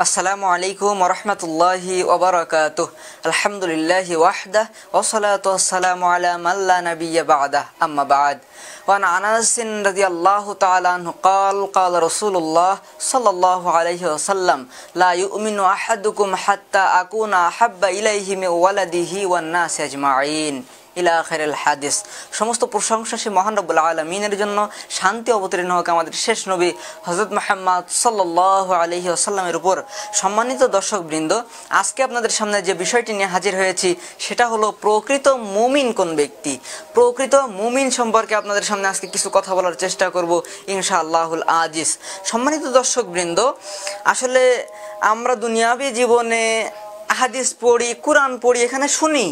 السلام عليكم ورحمة الله وبركاته الحمد لله وحده والصلاة والسلام على من لا نبي بعده أما بعد وعن أنس رضي الله تعالى عنه قال قال رسول الله صلى الله عليه وسلم لا يؤمن أحدكم حتى أكون أحب إليه من ولده والناس أجمعين ইলা আখের হাদিস সমস্ত প্রশংসা সে মহান রব্বুল আলমিনের জন্য শান্তি অবতীর্ণ হোক আমাদের শেষ নবী হজরত মাহমাদ সাল্ল আলহি আসাল্লামের উপর সম্মানিত দর্শকবৃন্দ আজকে আপনাদের সামনে যে বিষয়টি নিয়ে হাজির হয়েছি সেটা হলো প্রকৃত মুমিন কোন ব্যক্তি প্রকৃত মুমিন সম্পর্কে আপনাদের সামনে আজকে কিছু কথা বলার চেষ্টা করব ইনশা আল্লাহুল আজিজ সম্মানিত দর্শকবৃন্দ আসলে আমরা দুনিয়াবি জীবনে হাদিস পড়ি কোরআন পড়ি এখানে শুনি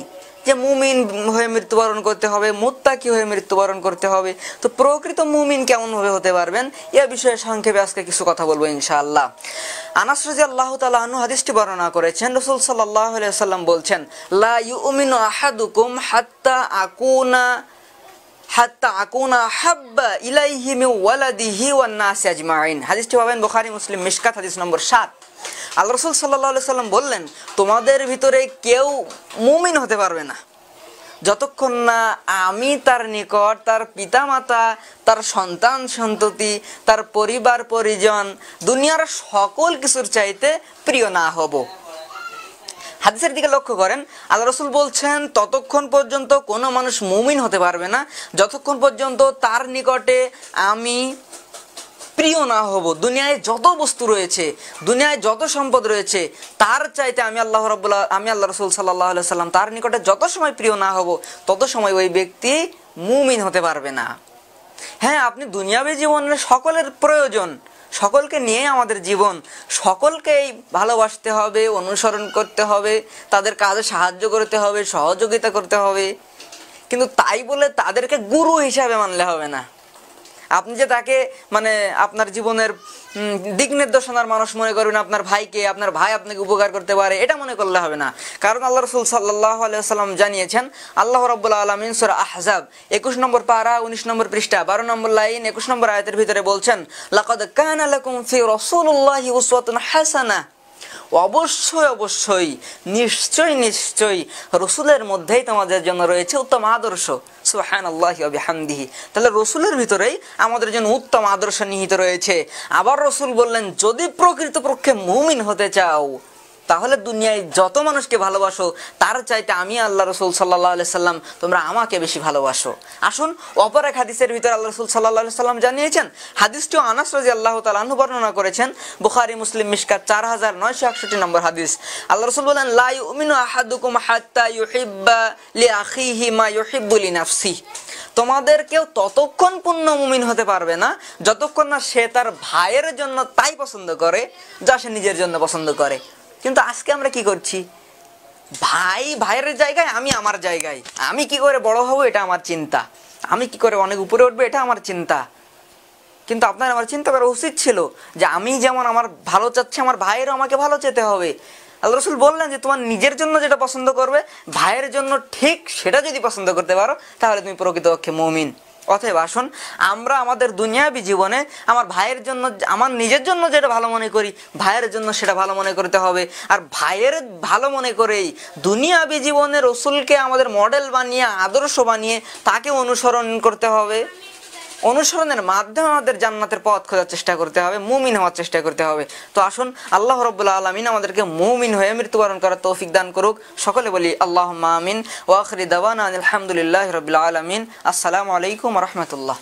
যে মুমিন হয়ে মৃত্যুবরণ করতে হবে মোত্তাকি হয়ে মৃত্যুবরণ করতে হবে তো প্রকৃত মুমিন কেমনভাবে হতে পারবেন এ বিষয়ে সংক্ষেপে আজকে কিছু কথা বলবো ইনশাআল্লাহ আনাস রাজি আল্লাহ তালা আনু হাদিসটি বর্ণনা করেছেন রসুল সাল্লাহ সাল্লাম বলছেন লা ইউমিন আহাদুকুম হাত্তা আকুনা হাত্তা আকুনা হাব্বা ইলাইহি মিন ওয়ালাদিহি ওয়ান নাসি আজমাইন হাদিসটি পাবেন বুখারী মুসলিম মিশকাত হাদিস নম্বর সাত আল্লাহ রসুল সাল্লাহ সাল্লাম বললেন তোমাদের ভিতরে কেউ মুমিন হতে পারবে না যতক্ষণ না আমি তার নিকট তার পিতামাতা তার সন্তান সন্ততি তার পরিবার পরিজন দুনিয়ার সকল কিছুর চাইতে প্রিয় না হব হাদিসের দিকে লক্ষ্য করেন আল্লাহ রসুল বলছেন ততক্ষণ পর্যন্ত কোনো মানুষ মুমিন হতে পারবে না যতক্ষণ পর্যন্ত তার নিকটে আমি প্রিয় না হব দুনিয়ায় যত বস্তু রয়েছে দুনিয়ায় যত সম্পদ রয়েছে তার চাইতে আমি আল্লাহ রবুল্লাহ আমি আল্লাহ রসুল সাল্লাহ সাল্লাম তার নিকটে যত সময় প্রিয় না হব তত সময় ওই ব্যক্তি মুমিন হতে পারবে না হ্যাঁ আপনি দুনিয়াবি জীবনের সকলের প্রয়োজন সকলকে নিয়ে আমাদের জীবন সকলকেই ভালোবাসতে হবে অনুসরণ করতে হবে তাদের কাজে সাহায্য করতে হবে সহযোগিতা করতে হবে কিন্তু তাই বলে তাদেরকে গুরু হিসাবে মানলে হবে না আপনি যে তাকে মানে আপনার জীবনের দিক নির্দেশনার মানুষ মনে করবেন আপনার ভাইকে আপনার ভাই আপনাকে উপকার করতে পারে এটা মনে করলে হবে না কারণ আল্লাহ রসুল সাল্লাহ আলাইসাল্লাম জানিয়েছেন আল্লাহ রব্বুল্লা আলমিন সোর আহজাব একুশ নম্বর পারা উনিশ নম্বর পৃষ্ঠা বারো নম্বর লাইন একুশ নম্বর আয়তের ভিতরে বলছেন লাকদ কান আলাকুম ফি রসুল্লাহি উসওয়াতুন অবশ্যই অবশ্যই নিশ্চয় নিশ্চয়ই রসুলের মধ্যেই তোমাদের জন্য রয়েছে উত্তম আদর্শ সুহান আল্লাহ হান্দিহি তাহলে রসুলের ভিতরেই আমাদের জন্য উত্তম আদর্শ নিহিত রয়েছে আবার রসুল বললেন যদি প্রকৃতপক্ষে মুমিন হতে চাও তাহলে দুনিয়ায় যত মানুষকে ভালোবাসো তার চাইতে আমি আল্লাহ রসুল সাল্লাহ সাল্লাম তোমরা আমাকে বেশি ভালোবাসো আসুন অপর এক হাদিসের ভিতরে আল্লাহ রসুল সাল্লাহ সাল্লাম জানিয়েছেন হাদিসটিও আনাস রাজি আল্লাহ তালু বর্ণনা করেছেন বুখারি মুসলিম মিসকার চার হাজার নয়শো একষট্টি নম্বর হাদিস আল্লাহ রসুল বলেন লাই উমিনু আহাদুকুম হাত্তা ইউহিব্বা লি আখিহি মা ইউহিব্বুলি নাফসি তোমাদের কেউ ততক্ষণ পূর্ণ মুমিন হতে পারবে না যতক্ষণ না সে তার ভাইয়ের জন্য তাই পছন্দ করে যা সে নিজের জন্য পছন্দ করে কিন্তু আজকে আমরা কি করছি ভাই ভাইয়ের জায়গায় আমি আমার জায়গায় আমি কি করে বড় হব এটা আমার চিন্তা আমি কি করে অনেক উপরে উঠবে এটা আমার চিন্তা কিন্তু আপনার আমার চিন্তা করা উচিত ছিল যে আমি যেমন আমার ভালো চাচ্ছি আমার ভাইয়েরও আমাকে ভালো চেতে হবে আল্লাহ রসুল বললেন যে তোমার নিজের জন্য যেটা পছন্দ করবে ভাইয়ের জন্য ঠিক সেটা যদি পছন্দ করতে পারো তাহলে তুমি প্রকৃতপক্ষে মমিন অতএব আসুন আমরা আমাদের দুনিয়াবি জীবনে আমার ভাইয়ের জন্য আমার নিজের জন্য যেটা ভালো মনে করি ভাইয়ের জন্য সেটা ভালো মনে করতে হবে আর ভাইয়ের ভালো মনে করেই দুনিয়াবি জীবনে রসুলকে আমাদের মডেল বানিয়ে আদর্শ বানিয়ে তাকে অনুসরণ করতে হবে অনুসরণের মাধ্যমে আমাদের জান্নাতের পথ খোঁজার চেষ্টা করতে হবে মুমিন হওয়ার চেষ্টা করতে হবে তো আসুন আল্লাহ রবুল্লা আলমিন আমাদেরকে মুমিন হয়ে মৃত্যুবরণ করার তৌফিক দান করুক সকলে বলি আল্লাহ মামিন ওয়াখরি দাওয়ান আলহামদুলিল্লাহ রবিল্লা আলমিন আসসালামু আলাইকুম রহমতুল্লাহ